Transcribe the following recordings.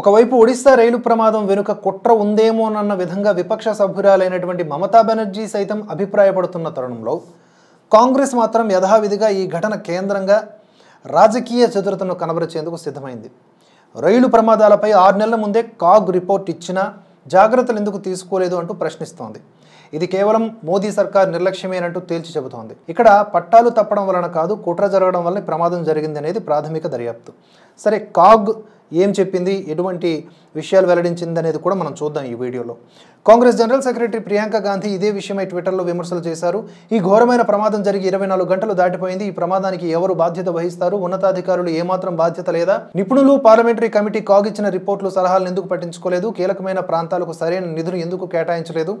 ఒకవైపు ఒడిశా రైలు ప్రమాదం వెనుక కుట్ర ఉందేమోనన్న విధంగా విపక్ష సభ్యురాలైనటువంటి మమతా బెనర్జీ సైతం అభిప్రాయపడుతున్న తరుణంలో కాంగ్రెస్ మాత్రం యథావిధిగా ఈ ఘటన కేంద్రంగా రాజకీయ చతురతను కనబరిచేందుకు సిద్ధమైంది రైలు ప్రమాదాలపై ఆరు నెలల ముందే కాగ్ రిపోర్ట్ ఇచ్చినా జాగ్రత్తలు ఎందుకు తీసుకోలేదు అంటూ ప్రశ్నిస్తోంది ఇది కేవలం మోదీ సర్కార్ నిర్లక్ష్యమేనంటూ తేల్చి చెబుతోంది ఇక్కడ పట్టాలు తప్పడం వలన కాదు కుట్ర జరగడం వల్ల ప్రమాదం జరిగింది అనేది ప్రాథమిక దర్యాప్తు సరే కాగ్ ఏం చెప్పింది ఎటువంటి విషయాలు వెల్లడించింది అనేది కూడా మనం చూద్దాం ఈ వీడియోలో కాంగ్రెస్ జనరల్ సెక్రటరీ ప్రియాంక గాంధీ ఇదే విషయమై ట్విట్టర్లో విమర్శలు చేశారు ఈ ఘోరమైన ప్రమాదం జరిగి ఇరవై నాలుగు గంటలు దాటిపోయింది ఈ ప్రమాదానికి ఎవరు బాధ్యత వహిస్తారు ఉన్నతాధికారులు ఏమాత్రం బాధ్యత లేదా నిపుణులు పార్లమెంటరీ కమిటీ కాగిచ్చిన రిపోర్టులు సలహాలను ఎందుకు పట్టించుకోలేదు కీలకమైన ప్రాంతాలకు సరైన నిధులు ఎందుకు కేటాయించలేదు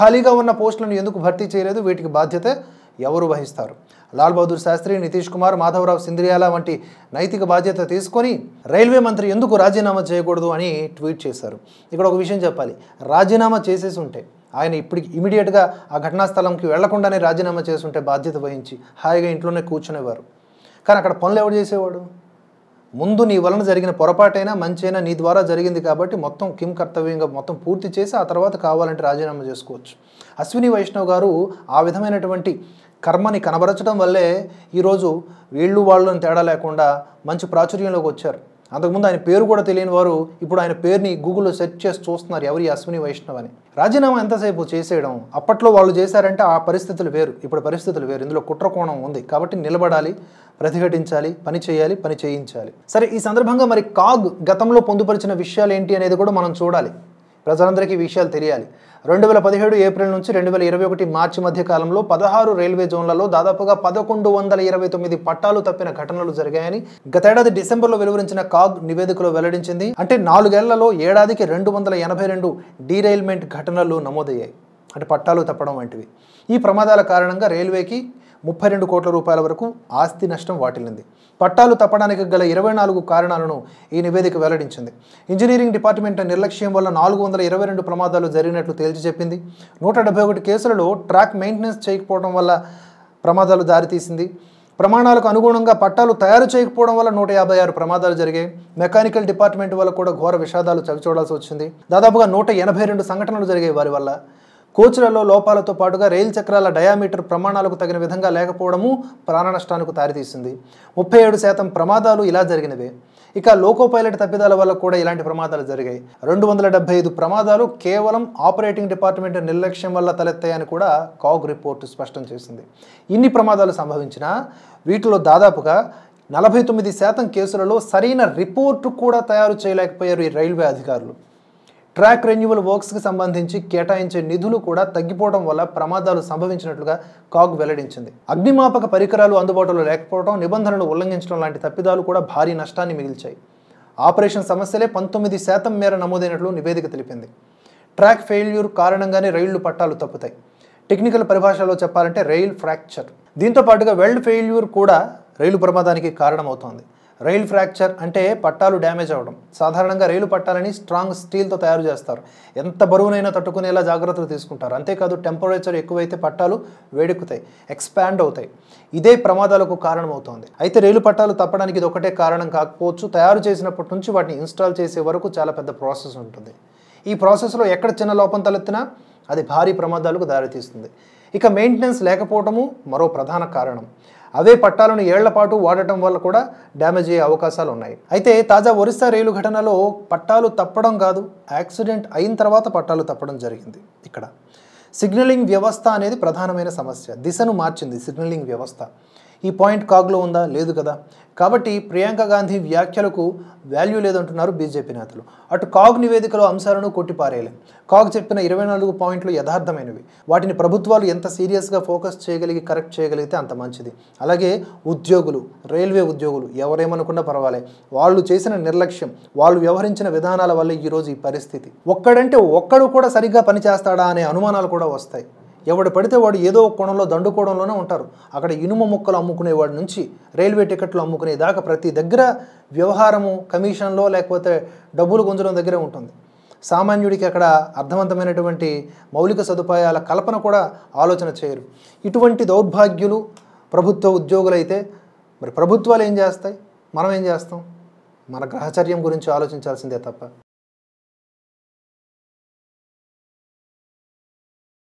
ఖాళీగా ఉన్న పోస్టులను ఎందుకు భర్తీ చేయలేదు వీటికి బాధ్యత ఎవరు వహిస్తారు లాల్ బహదూర్ శాస్త్రి నితీష్ కుమార్ మాధవరావు సింద్రియాల వంటి నైతిక బాధ్యత తీసుకొని రైల్వే మంత్రి ఎందుకు రాజీనామా చేయకూడదు అని ట్వీట్ చేశారు ఇక్కడ ఒక విషయం చెప్పాలి రాజీనామా చేసేసి ఉంటే ఆయన ఇప్పుడు ఇమీడియట్గా ఆ ఘటనా స్థలంకి వెళ్లకుండానే రాజీనామా ఉంటే బాధ్యత వహించి హాయిగా ఇంట్లోనే కూర్చునేవారు కానీ అక్కడ పనులు ఎవడు చేసేవాడు ముందు నీ వలన జరిగిన పొరపాటైనా మంచైనా నీ ద్వారా జరిగింది కాబట్టి మొత్తం కిమ్ కర్తవ్యంగా మొత్తం పూర్తి చేసి ఆ తర్వాత కావాలంటే రాజీనామా చేసుకోవచ్చు అశ్విని వైష్ణవ్ గారు ఆ విధమైనటువంటి కర్మని కనబరచడం వల్లే ఈరోజు వీళ్ళు వాళ్ళని తేడా లేకుండా మంచి ప్రాచుర్యంలోకి వచ్చారు అంతకుముందు ఆయన పేరు కూడా తెలియని వారు ఇప్పుడు ఆయన పేరుని గూగుల్లో సెర్చ్ చేసి చూస్తున్నారు ఎవరి అశ్విని వైష్ణవ్ అని రాజీనామా ఎంతసేపు చేసేయడం అప్పట్లో వాళ్ళు చేశారంటే ఆ పరిస్థితులు వేరు ఇప్పుడు పరిస్థితులు వేరు ఇందులో కుట్రకోణం ఉంది కాబట్టి నిలబడాలి ప్రతిఘటించాలి పని చేయాలి పని చేయించాలి సరే ఈ సందర్భంగా మరి కాగ్ గతంలో పొందుపరిచిన విషయాలు ఏంటి అనేది కూడా మనం చూడాలి ప్రజలందరికీ విషయాలు తెలియాలి రెండు వేల పదిహేడు ఏప్రిల్ నుంచి రెండు వేల ఇరవై ఒకటి మార్చి మధ్య కాలంలో పదహారు రైల్వే జోన్లలో దాదాపుగా పదకొండు వందల ఇరవై తొమ్మిది పట్టాలు తప్పిన ఘటనలు జరిగాయని గతేడాది డిసెంబర్లో వెలువరించిన కాగ్ నివేదికలో వెల్లడించింది అంటే నాలుగేళ్లలో ఏడాదికి రెండు వందల ఎనభై రెండు డీరైల్మెంట్ ఘటనలు నమోదయ్యాయి అంటే పట్టాలు తప్పడం వంటివి ఈ ప్రమాదాల కారణంగా రైల్వేకి ముప్పై రెండు కోట్ల రూపాయల వరకు ఆస్తి నష్టం వాటిల్లింది పట్టాలు తప్పడానికి గల ఇరవై నాలుగు కారణాలను ఈ నివేదిక వెల్లడించింది ఇంజనీరింగ్ డిపార్ట్మెంట్ నిర్లక్ష్యం వల్ల నాలుగు వందల ఇరవై రెండు ప్రమాదాలు జరిగినట్లు తేల్చి చెప్పింది నూట డెబ్బై ఒకటి కేసులలో ట్రాక్ మెయింటెనెన్స్ చేయకపోవడం వల్ల ప్రమాదాలు దారితీసింది ప్రమాణాలకు అనుగుణంగా పట్టాలు తయారు చేయకపోవడం వల్ల నూట యాభై ఆరు ప్రమాదాలు జరిగాయి మెకానికల్ డిపార్ట్మెంట్ వల్ల కూడా ఘోర విషాదాలు చవిచూడాల్సి వచ్చింది దాదాపుగా నూట ఎనభై రెండు సంఘటనలు జరిగాయి వారి వల్ల కోచ్లలో లోపాలతో పాటుగా రైలు చక్రాల డయామీటర్ ప్రమాణాలకు తగిన విధంగా లేకపోవడము ప్రాణ నష్టానికి దారితీసింది ముప్పై ఏడు శాతం ప్రమాదాలు ఇలా జరిగినవే ఇక లోకో పైలట్ తప్పిదాల వల్ల కూడా ఇలాంటి ప్రమాదాలు జరిగాయి రెండు వందల డెబ్బై ఐదు ప్రమాదాలు కేవలం ఆపరేటింగ్ డిపార్ట్మెంట్ నిర్లక్ష్యం వల్ల తలెత్తాయని కూడా కాగ్ రిపోర్టు స్పష్టం చేసింది ఇన్ని ప్రమాదాలు సంభవించినా వీటిలో దాదాపుగా నలభై తొమ్మిది శాతం కేసులలో సరైన రిపోర్టు కూడా తయారు చేయలేకపోయారు ఈ రైల్వే అధికారులు ట్రాక్ రెన్యువల్ వర్క్స్కి సంబంధించి కేటాయించే నిధులు కూడా తగ్గిపోవడం వల్ల ప్రమాదాలు సంభవించినట్లుగా కాగ్ వెల్లడించింది అగ్నిమాపక పరికరాలు అందుబాటులో లేకపోవడం నిబంధనలు ఉల్లంఘించడం లాంటి తప్పిదాలు కూడా భారీ నష్టాన్ని మిగిల్చాయి ఆపరేషన్ సమస్యలే పంతొమ్మిది శాతం మేర నమోదైనట్లు నివేదిక తెలిపింది ట్రాక్ ఫెయిల్యూర్ కారణంగానే రైళ్లు పట్టాలు తప్పుతాయి టెక్నికల్ పరిభాషలో చెప్పాలంటే రైల్ ఫ్రాక్చర్ దీంతో పాటుగా వెల్డ్ ఫెయిల్యూర్ కూడా రైలు ప్రమాదానికి కారణమవుతోంది రైల్ ఫ్రాక్చర్ అంటే పట్టాలు డ్యామేజ్ అవ్వడం సాధారణంగా రైలు పట్టాలని స్ట్రాంగ్ స్టీల్తో తయారు చేస్తారు ఎంత బరువునైనా తట్టుకునేలా జాగ్రత్తలు తీసుకుంటారు అంతేకాదు టెంపరేచర్ ఎక్కువైతే పట్టాలు వేడెక్కుతాయి ఎక్స్పాండ్ అవుతాయి ఇదే ప్రమాదాలకు కారణమవుతోంది అయితే రైలు పట్టాలు తప్పడానికి ఇది ఒకటే కారణం కాకపోవచ్చు తయారు చేసినప్పటి నుంచి వాటిని ఇన్స్టాల్ చేసే వరకు చాలా పెద్ద ప్రాసెస్ ఉంటుంది ఈ ప్రాసెస్లో ఎక్కడ చిన్న లోపం తలెత్తినా అది భారీ ప్రమాదాలకు దారితీస్తుంది ఇక మెయింటెనెన్స్ లేకపోవడము మరో ప్రధాన కారణం అవే పట్టాలను ఏళ్లపాటు వాడటం వల్ల కూడా డ్యామేజ్ అయ్యే అవకాశాలు ఉన్నాయి అయితే తాజా ఒరిస్సా రైలు ఘటనలో పట్టాలు తప్పడం కాదు యాక్సిడెంట్ అయిన తర్వాత పట్టాలు తప్పడం జరిగింది ఇక్కడ సిగ్నలింగ్ వ్యవస్థ అనేది ప్రధానమైన సమస్య దిశను మార్చింది సిగ్నలింగ్ వ్యవస్థ ఈ పాయింట్ కాగ్లో ఉందా లేదు కదా కాబట్టి ప్రియాంక గాంధీ వ్యాఖ్యలకు వాల్యూ లేదంటున్నారు బీజేపీ నేతలు అటు కాగ్ నివేదికలో అంశాలను కొట్టిపారేయలేం కాగ్ చెప్పిన ఇరవై నాలుగు పాయింట్లు యథార్థమైనవి వాటిని ప్రభుత్వాలు ఎంత సీరియస్గా ఫోకస్ చేయగలిగి కరెక్ట్ చేయగలిగితే అంత మంచిది అలాగే ఉద్యోగులు రైల్వే ఉద్యోగులు ఎవరేమనుకున్నా పర్వాలే వాళ్ళు చేసిన నిర్లక్ష్యం వాళ్ళు వ్యవహరించిన విధానాల వల్ల ఈరోజు ఈ పరిస్థితి ఒక్కడంటే ఒక్కడు కూడా సరిగ్గా పనిచేస్తాడా అనే అనుమానాలు కూడా వస్తాయి ఎవడు పడితే వాడు ఏదో ఒక కోణంలో దండుకోవడంలోనే ఉంటారు అక్కడ ఇనుము ముక్కలు అమ్ముకునే వాడి నుంచి రైల్వే టికెట్లు అమ్ముకునే దాకా ప్రతి దగ్గర వ్యవహారము కమిషన్లో లేకపోతే డబ్బులు గుంజడం దగ్గరే ఉంటుంది సామాన్యుడికి అక్కడ అర్థవంతమైనటువంటి మౌలిక సదుపాయాల కల్పన కూడా ఆలోచన చేయరు ఇటువంటి దౌర్భాగ్యులు ప్రభుత్వ ఉద్యోగులైతే మరి ప్రభుత్వాలు ఏం చేస్తాయి మనం ఏం చేస్తాం మన గ్రహచర్యం గురించి ఆలోచించాల్సిందే తప్ప